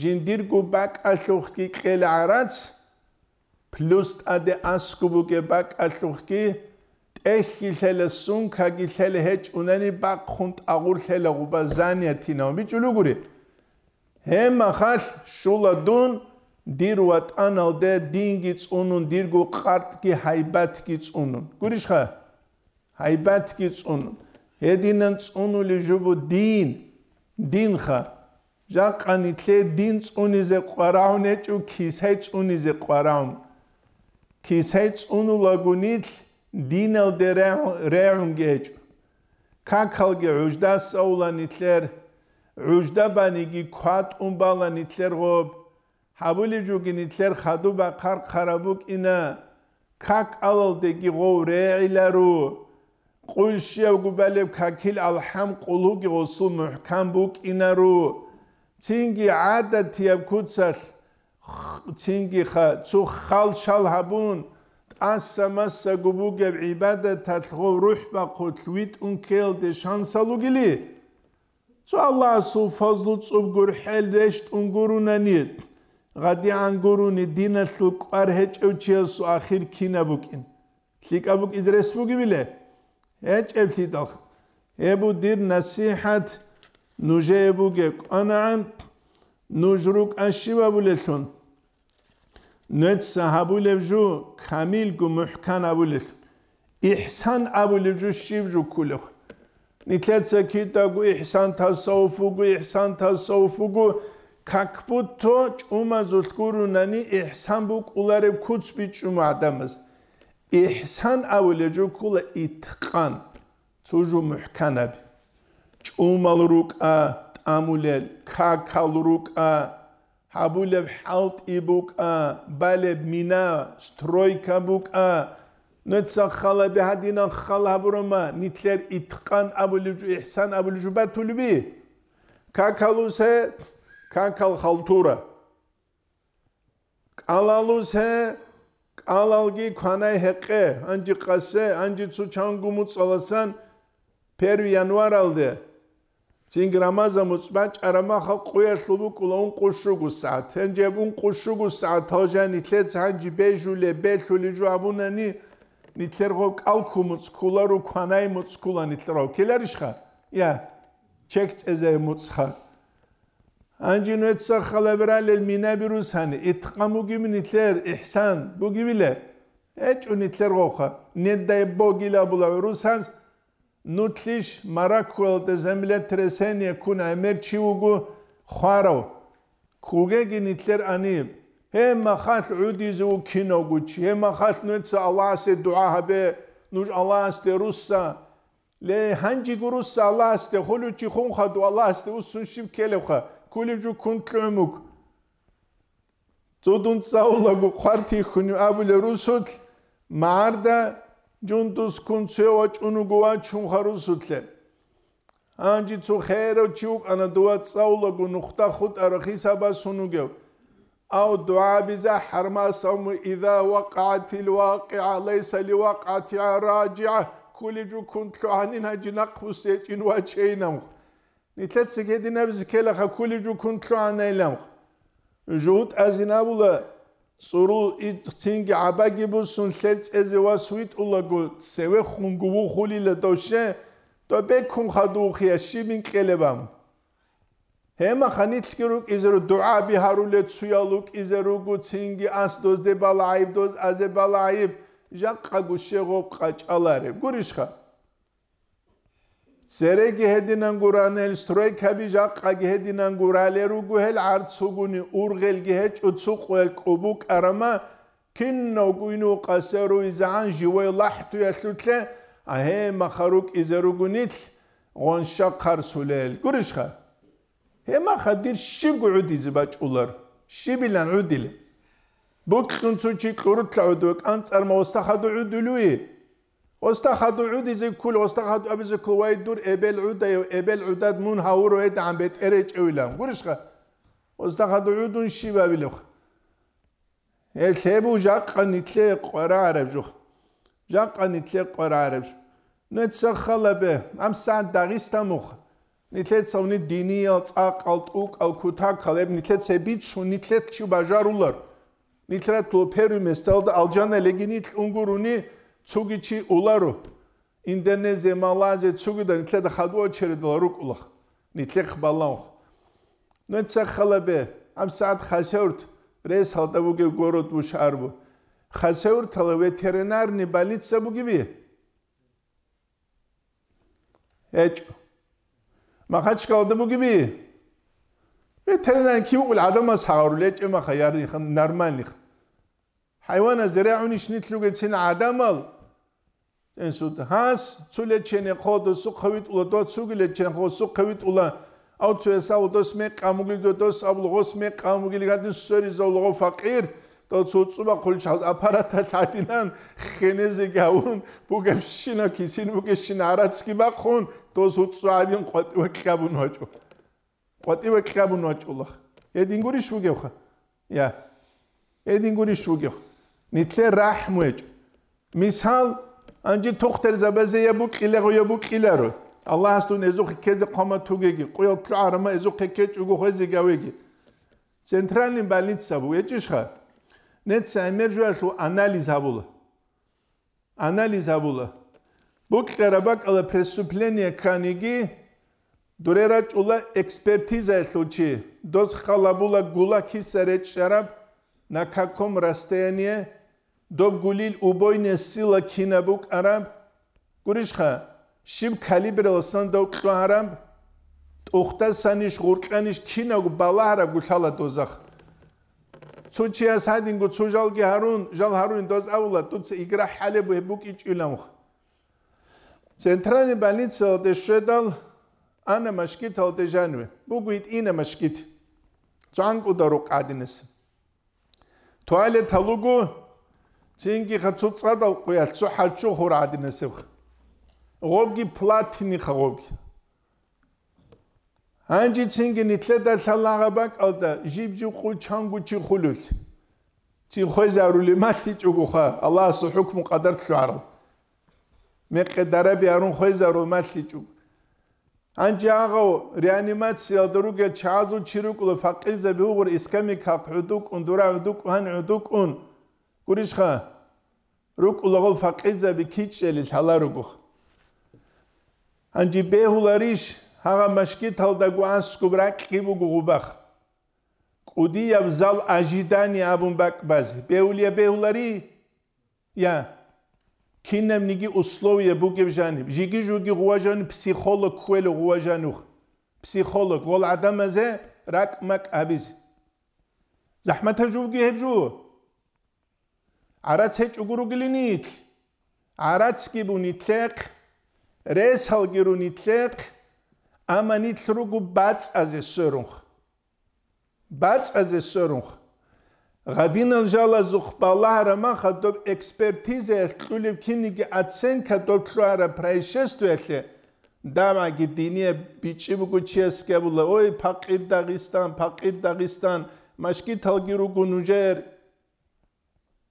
жиндир губак алухки кэл арац плюс аде аскубуке бак алухки ეხილელა სუნკა გილელა ჰეჭ უნენი ბაკხუნტ აგურლელა გუბა ზანია თინა მიჭულუგური ჰემა ხალ შულადუნ დირუატ ანალდე დინგი წუნუნ დირგუ ყარტკი ჰაიბატკი წუნუნ გურიშხა ჰაიბატკი წუნუნ ედინან წუნული ჟუბუ დინ დინხა ჟაყანი თლე დინ წუნიზე ყვარავნე ჭუ ქისე წუნიზე ყვარავ ქისე წუნულაგუნი თლე დინალ დე რეუნ გეჭ კანხალ გე უჯდა საულან იტლერ უჯდა ბანიგი ქვატუმ ბალან იტლერ ღობ ჰაბული ჯუგინ იტლერ ხადუ ბა ხარ ხარაბუკ ინა კაკ ალალ დეგი ღო რეილარუ ყულ შევგუბალებ კაკილ ალჰამ ყულუ გი ოსუ მუჰკამ ბუკ ინარუ ცინგი ადა თიაბ ქუცალ ცინგი ხა ცუ ხალ შალ ჰაბუნ ასმა საგუბუგებ იბადათ თხო რუჰბა ყოთვით უნკელ დე შანსალუგილი ცო ალა სულ ფაზლუ წუბ გურჰელ რეშტ უნგურუნანიეთ ღადი ანგურუნი დინასლ ყარ ჰეჭევჩიასო ახირ ქინაბუკინ ლიკაბუკ იზრესბუგიბილე ეჭევსი დახ ებუ დირ ნასიჰათ ნუჟებუგე ყანან ნუჟრუკ აშივაბულესონ ნეც საჰაბულებჟუ კამილგუ მუჰკანაბულის იჰსან აბულებჟუ შიბჟუ კულხ ნიტლეცა კიტაგუ იჰსან თასაუფუგუ იჰსან თასაუფუგუ კაკფუთო ჭუმაზულკურუნანი იჰსან ბუკულარე კუცბი ჭუმა ადამას იჰსან აბულებჟუ კულა ითყან ჩუჟუ მუჰკანაბი ჭუმალრუკა ამულელ ქაკალრუკა აბულებ ჰალტ იბუკა ბალებ მინა სტროიკა ბუკა ნეცა ხალაბი ჰადინა ხალაბრომა ნიტლერ ითყან აბულიჯუ ეჰსან აბულიჯუ ბათულიბი კაკალუსე კაკალ ხალტურა კალალუსე კალალგი ქანა ჰეყე ანჯი ყასე ანჯი ცუ ჩანგუმუ წალასან 1 იანვარ ალდე წინ გრამაზამოც მაჭარმა ხა ყუესლუ კულონ ყუშუგუ საათენ ჯებუნ ყუშუგუ საათოჟან ითლე ცანჯი ბეჟულე ბეშული ჯავუნანი ნიტერღო კალკუმოც კულარუ ქანაი მოცკულანი ტრო ქელარიშხა ია ჩეკ წეზე მოცხა ანჯინეცა ხალებრალ მინაბირუსანი ითყამუგი მინიტლერ იჰსან ბუგივილე ეჭუნი ტერღო ხა ნედაი ბოგილა ბულა რუსანს ნუთლიშ მარაკუელ და ზემლეთრე სენია куна ემერჩი უგუ ხვარო ქუგეგინ იტლერ ანი ჰემა ხალ უდიზ უ კინო გუჩ ჰემა ხალ ნუც ალასე დუა ჰაბე ნუშ ალასე რუსა ლე ჰანჯი გურუსა ალასე ხულუჩი ხუნ ხა დუ ალასე უსუნ შიმ კელე ხა ქულიჯუ კუნტლემუკ ზოდუნ წაულა გუ ხვარტი ხუნი აბულე რუსოთ მარდა ჯუნტუს კონცევა ჩუნუგოა ჩუნხარუსუთლე ანჯი ცუ ხერო ჩუ ანა დუა წაულა გუ ნუხტა ხუტა რხისაბა სუნუგევ აუ დუა ბიზა ჰარმა სამ იდა ვაკათილ ვაკია ლაისა ლი ვაკათი რაჯა ქული ჯუ კუნტლო ანინა ჯინაყუს ეჭინ ვაჩეინამ ნიტლეც გედინა ბიზ ქელა ხა ქული ჯუ კუნტლო ანელამ ჟუტ აზინაბულა სურუ იცინგი აბაგი ბუსუნ სელწეზე ვასვით ულაგო ცევე ხუნგუ ხულილა დოშე და ბექუმ ხადუხია შიმინ ყელებამ ჰემა ხანიცკირუ იზერუ დუა ბიჰარულე ცუალუ იზერუ გუცინგი ასდოზდებალაიბ დოზ აზებალაიბ ჟაყაგუ შეღო ყაჭალარე გურიშხა ცერეგი ჰედინანგურანელ სტროიქები ჟაყაგი ჰედინანგურალერუ გუჰელ არცუგუნი ურღელგი ჰეჭუცუ ყელ ყუბუ კარმა კინნო გუინუ ყასერუ იზან ჟივე ლაჰტუ ისუთლე აჰე მახარუკ იზერუგუნილ ღონშა ყარსულელ გურიშხა ჰემა ხადირ შიგუუდი ზბაჭულარ შიბილან უდილი ბუკუნცუ ჩიკურუ თავდო კანცარმა ოსტახადუ უდილუი ოსტახადუ უდიზი კულ ოსტახადუ აბიზი კულ ვაიდურ ებელ უდა ებელ უდად მუნ ჰაურო ედ ამბეთ ერე ჭევილამ გურიშხა ოსტახადუ უდუნ შიბავილო ე თებუ ჟაყანი თლე ყვარა არებჟუ ჟაყანი თლე ყვარა არებჟუ ნეცა ხალაბე ამ სან დაგისტამუ ნითლე ცოვნი დინია წაყალ ტუ კალკუთა ხალებ ნითლე ცები ჩუ ნითლე ჩუ ბაჟარულარ ნითლე თო ფერუ მესტალ და ალჯანა ლეგინი ტუნგურუნი ცუგიჩი ულარო ინდონეზია მალაზია ცუგიდან ეთლე და ხადუა ჩერედლა როკულახ ნიტლე ხბალან ხ ნეცა ხალაბე ამ საათ ხასევრთ რეს ჰალდაბუგე გოროთ მუშარბუ ხასევრთ ალე ვეტერინარნი ბალიცაბუგიბი ეჭ მახაჩკალდაბუგიბი ვეტერინარნი კიუულ ადამა საღარულ ეჭ მახა იარი ხან ნორმალი ხ ჰაივანა ზერაუნი შნიტლუგე წინ ადამალ ენსუთ ჰას ცულეჩენე ხოდო სუხვიტულო და ცუგილეჩენე ხო სუხვიტულა აუ ცუესაუ დოს მე ყამუგილდო და საბლოს მე ყამუგილგადი სერიზოლოღო ფაყირ და ცუცუბა ხულჩალ აფარათა თადინან ხენეზე გაუნ ბუგებშინა ქისინ ბუგებშინა არაცკიბა ხონ და ცუცუადინ ყოტივე ქაბუნოჭო ყოტივე ქაბუნოჭულა ედინგური შუგევხა ია ედინგური შუგევხა ნიტლე რაჰმუეჭ მისალ ანჯი თოხთერ ზაბაზეებო ყილეღოებო ყილარო ალლაჰს თუ ნეზუხი ქეზე ყომა თუ გეგი ყოველ წარმა ეზუხე ქეჭი გუხეზე გავეგი ცენტრალი ბალიცსა ბუ ეჭიშხა ნეცა ემერჯუასო ანალიზაბულა ანალიზაბულა ბუ ყერაბა ყალა პრესუპლენია კანიგი დურერა ჭულა ექსპერტიზა ეხუჩი დოს ხალაბულა გულაქი სერეჭ შარაბ ნაკაკომ რასტენია დობგულილ უბოინე სილა ქინაბუკ არამბ გურიშხა შიბ კალიბრელსან დოკტო არამბ ტუხთა სანიშ ღურყანიშ ქინაგ ბალარა გულალა დოზახ ცუჩია სადინგუ ცუჟალგი ჰარუნ ჟალ ჰარუნ დოზ აულა თუც იგრა ჰალე ბუ ბუკი ჭილამხ ცენტრალი ბალიცა დე შედალ ანა მაშკით ალ დეჟანვე ბუგვით ინა მაშკით ჯანკუ დარო ყადინეს ტუალეთ ალუგუ Цинги хацуцаад авахгүй альцу хачу хураад нэсэх. Гобги платины хагоби. Анжи цинги нитлэд аллаага бак алда жибжу хул чангу чи хулул. Ци хойзарули малти чугуха Аллах су хукму кадар тлу араб. Мекке дараби арун хойзару малти чуг. Анжи агао реанимация друга чазу чирукулу факиза биугур исками кап удук ундура удук ан удук ун. გურიშხა როკულაღო ფაყიძები ქიჭელი ჰალარუგო ანჯი ბეულარიშ ჰაღა მაშკი თალდაგუ ანსკუ ბრაკ კიბუ გუგუბახ კუდი აბზალ აჟიდანი აბუნ ბაკბაზ ბეულია ბეულარი ია ქინემ ნიგი უსლოვია ბუგებჟანი ჟიგი ჟუგი ღუაჟანი ფსიქოლოგ ქველი ღუაჟანუ ფსიქოლოგ ყოლ ადამაზე რაკ მაკ აბიზ ზაჰმათა ჟუგი ჰებჟუ არაცე ჭუგურგლინით არაც კი ბუნითეკ რესალგირუნითეკ ამანითრუგუ ბაცაზე სერუნხ ბაცაზე სერუნხ რაბინალ ჟალაზუხ ბალარმა ხადობ ექსპერტიზე ხულებ კინიგი აცენკა დოქტორა პრეშესტველი დამაგი დინია ბიჭიბუკუ ჩესკებულა ოი ფაყირ დაღისტან ფაყირ დაღისტან მაშკი თალგირუგუნუჯერ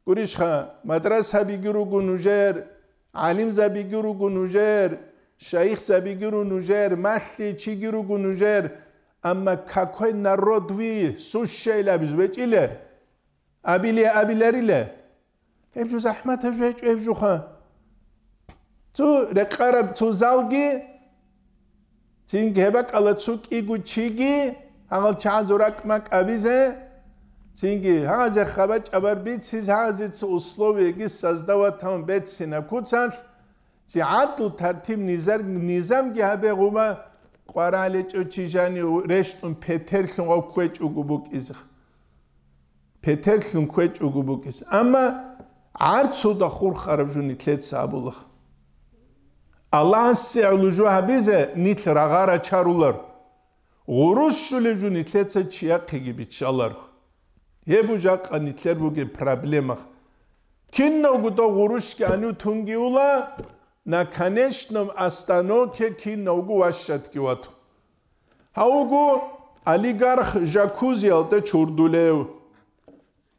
გურიშხა მადრასა ბიგრუგუ ნუჟერ ალიმზა ბიგრუგუ ნუჟერ შაიხზა ბიგრუ ნუჟერ მასლი ჩიგრუგუ ნუჟერ ამა ქაქოი ნაროდვი სუშეილაბიზ ვეჭილე აბილე აბილერილე ებჟუ ზაჰმად ებჟუ ეჭუ ებჟუ ხა ცუ რეკარაბ ცუ ზალგი წინ გებაკალა ცუ კიგუ ჩიგი აღალ ჩანზურაკმა კაბიზე წინგი ჰაზე ხაბა ჭაბარბი ცის ჰაზე ც უსლოვი გი საზდავა თან ბეცინა კუცან ზი ადუ თარტიმ ნიზარ ნიზამ გი ჰაბე ღუმა ყვარალე ჭუჩიჟანი რეშტუნ პეთერხუნ ყო ქუეჭუ გუბუკ იზ პეთერხუნ ქუეჭუ გუბუკ იზ ამა არცო და ხურხარბჟუნი თლეც საბულხ ალანსე ალუჟუ ჰაბიზე ნით რაღარა ჩარულარ ღურუშულიჟუნი თლეც ჩია ყიგი ბიჩალარხ ебужа канитлер буге проблемах киногуда гурушке аню тунгиула на конечном астаноке киногу вашаткиват хаугу олигарх жакузи алта чурдулев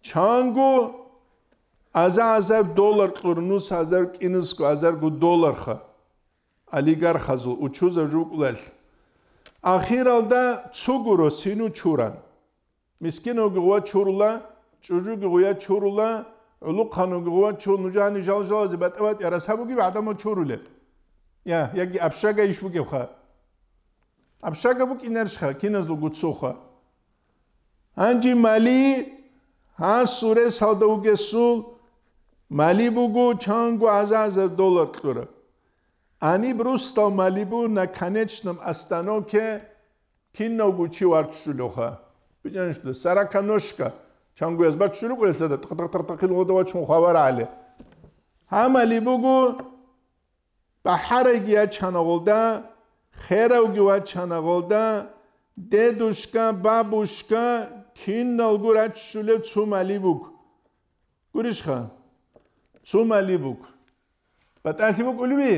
чангу аза азар доллар курнус азар кинус азар гу доллар ха олигарх азу учуза жуклал ахиралда цугуро сину чуран miskin ogwa churla çocuk ogwa churla ulu kanog ogwa çonujani jaljal zibat evet ya rasabugi adamo churule ya ya ki abshaga iş bu kevha abshaga bu kinar şha kinaz ogut soha anji mali ha sure sada uge sul mali bugu çangu azaz dolar qura ani brusta mali bu na kanechnam astano ke kinogu çi var çuluha ბიჭანიშვილი სარაკანოშკა ჩანგუეს ბაჩშული ყველსა და ტყ ტყ ტყ ტყ ხილო დავა ჩუნ ხავარ ალე ჰამალი ბუგუ ბაჰარეგია ჩანაღოლდა ხერავგივა ჩანაღოლდა დედუშკა ბაბუშკა ქინნალგურა ჩშული ცუმალი ბუგ გურიშხა ცუმალი ბუგ ბატასი ბუგ ულიბი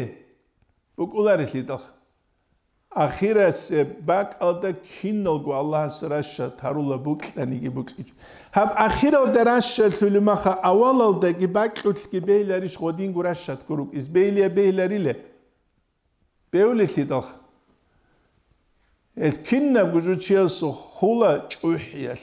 ბუგ ულარი ლიდოხ ახირეს ბაკალდა კინოგო ალას რაშა თარულა ბუკტანიგი ბუკი ჰაბ ახირო დრაშა ფილმახა ავალალდა კი ბაკუთკი ბეილერი შოდინ გურაშა თკურუ ის ბეილია ბეილერილე ბეულიში დო ეს კინნა გუჟუჩიასო ხულა ჭუჰიალ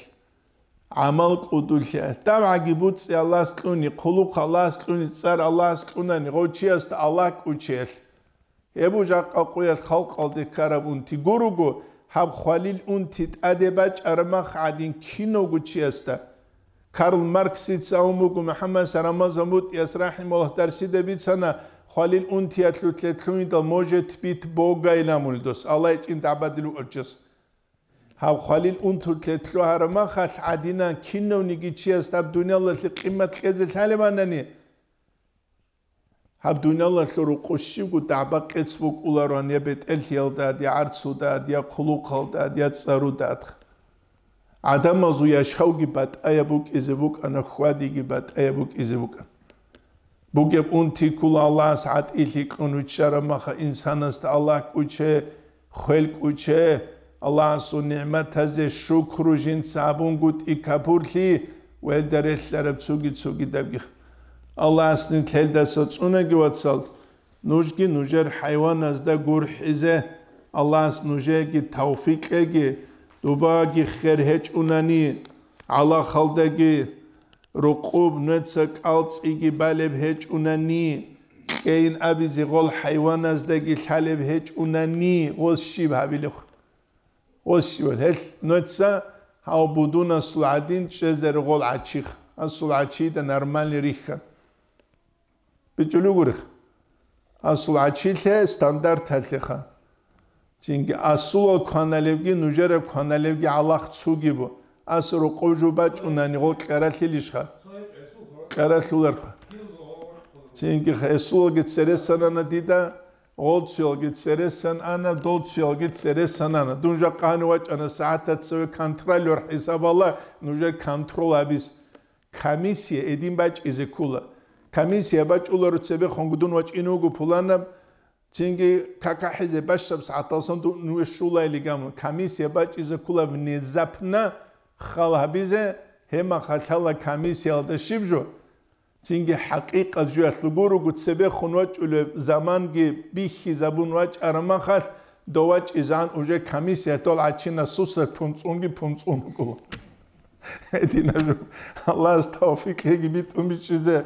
ამალ ყუდულშა თავაგი ბუცი ალას ტუნი ხულუ ხალას ტუნი წარ ალას ტუნანი ღოჩიას და ალა კუჩელ ებუჟაყა ყუელ ხალყალდი ქარაბუნთი გურუგუ ჰაბ ხვალილ უნთი ტადება ჭარმა ხადინ ქინოგუ ჩიესტა კარლ მარქსი წაუმუგუ მუჰამმად სარამაზამუტ ეს რაჰიმულლაჰ დარსი დები ცანა ხვალილ უნთი ათლუთლე თუინდა მოჟე თბით ბოგა ინამულდოს ალაი ჭინ დაბადილუ ორჩეს ჰაბ ხვალილ უნთი თლე თლო ჰარმა ხალ ადინა ქინოვნი გიჩიესტა დუნიალლაჰი ყიმათ ხეზე თალემანანი აბდუნალას რო ყოში გუ დაბაკეც მოკულარონია ბეთელიალდა და არცუდა და ხლუხალდა და წარუდა ადამაზუ ياشავგი ბატაია ბუკიზე ბუკანა ხვადიგი ბატაია ბუკიზე ბუკა ბუკე პუნთი კულ ალას ატილი ყნუჩარა მახა ინსანას და ალა კუჩე ხელ კუჩე ალასუ ნიმათაზე შუქრუჟინ საბუნგუტი კაფურლი ველდერესლარა ცუგი ცუგი დაგიხა Allah'ın keldesi çuna gıvatsal. Nujgi nujer hayvan azda gur hize. Allah'ın nujer ki tavfik egi. Duba ki khir heç unani. Allah khaldegi. Rukub nötse kalts igi balib heç unani. Keyin abizi gol hayvan azda ki halib heç unani. Oz şib habiluk. Oz şib. Hel nötse hau buduna suladin çezeri gol açıq. Suladin çezeri gol açıq. Suladin çezeri gol açıq. ბიჭული გურიხ ასულ აჩილე სტანდარტ ალიხა ჩინგი ასულო ქანალებგი ნუჟერა ქანალებგი ალახ ცუგი ბო ასრო ყოჟუბა ჭუნანი ყო ყერალილიშხა ყერალულარ ხა ჩინგი ესულო გიცერესანანა დიდა ოლციო გიცერესან ანა დოლციო გიცერესანანა დუნჟა ყანვაჭანა საათაცე კონტროლერ ჰესაბალა ნუჟერ კონტროლაბის კომისია ედინბაჭიზე ქულა комиссия бачуло рцебе хонгдун вачкину гу фулана цинги какахизе башсабс атасан ду ну шулайли гам комиссия бачизе кула внезапна халабизе хема хасала комиссия алда шибжу цинги хакика жу ясугуру гу цебе хонва чуле заман ги бихи забун вач арама хас довач изан уже комиссия тол ачина сусе пунцунги пунцунгу эдина жу аллах тавфик ги битумичизе